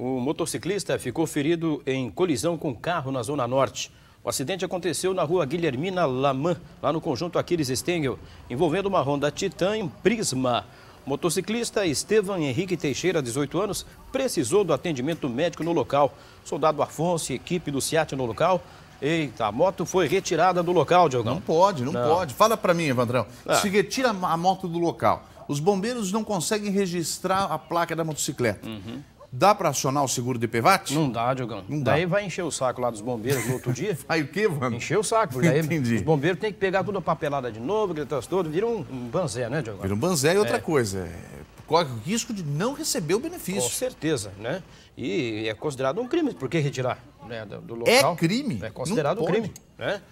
O motociclista ficou ferido em colisão com carro na Zona Norte. O acidente aconteceu na rua Guilhermina Lamã, lá no conjunto Aquiles Stengel, envolvendo uma Honda Titan em Prisma. O motociclista Estevan Henrique Teixeira, 18 anos, precisou do atendimento médico no local. Soldado Afonso e equipe do SEAT no local Eita, a moto foi retirada do local, Diogão. Não pode, não, não. pode. Fala para mim, Evandrão. É. Se retira a moto do local. Os bombeiros não conseguem registrar a placa da motocicleta. Uhum. Dá para acionar o seguro de Pevat? Não dá, Diogão. Não dá. Daí vai encher o saco lá dos bombeiros no outro dia. Aí o quê, mano? Encher o saco, porque daí Entendi. os bombeiros têm que pegar tudo a papelada de novo, gritar todo, vira um, um banzé, né, Diogão? Vira um banzé e outra é. coisa, é, corre o risco de não receber o benefício. Com certeza, né? E é considerado um crime, por que retirar né, do é local? É crime? É considerado um crime, né?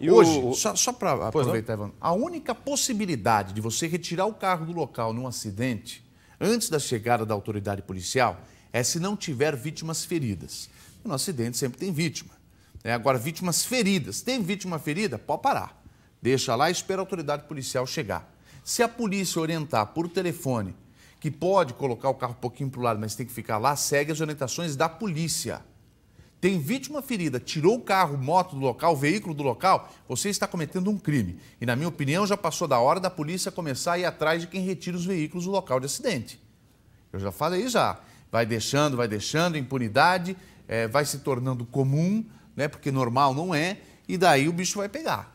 E Hoje, o... só, só para aproveitar, Ivan, a única possibilidade de você retirar o carro do local num acidente antes da chegada da autoridade policial é se não tiver vítimas feridas. No acidente sempre tem vítima. Né? Agora, vítimas feridas. Tem vítima ferida? Pode parar. Deixa lá e espera a autoridade policial chegar. Se a polícia orientar por telefone que pode colocar o carro um pouquinho para o lado, mas tem que ficar lá, segue as orientações da polícia. Tem vítima ferida, tirou o carro, moto do local, veículo do local, você está cometendo um crime. E, na minha opinião, já passou da hora da polícia começar a ir atrás de quem retira os veículos do local de acidente. Eu já falei já vai deixando, vai deixando, impunidade, é, vai se tornando comum, né? Porque normal não é, e daí o bicho vai pegar.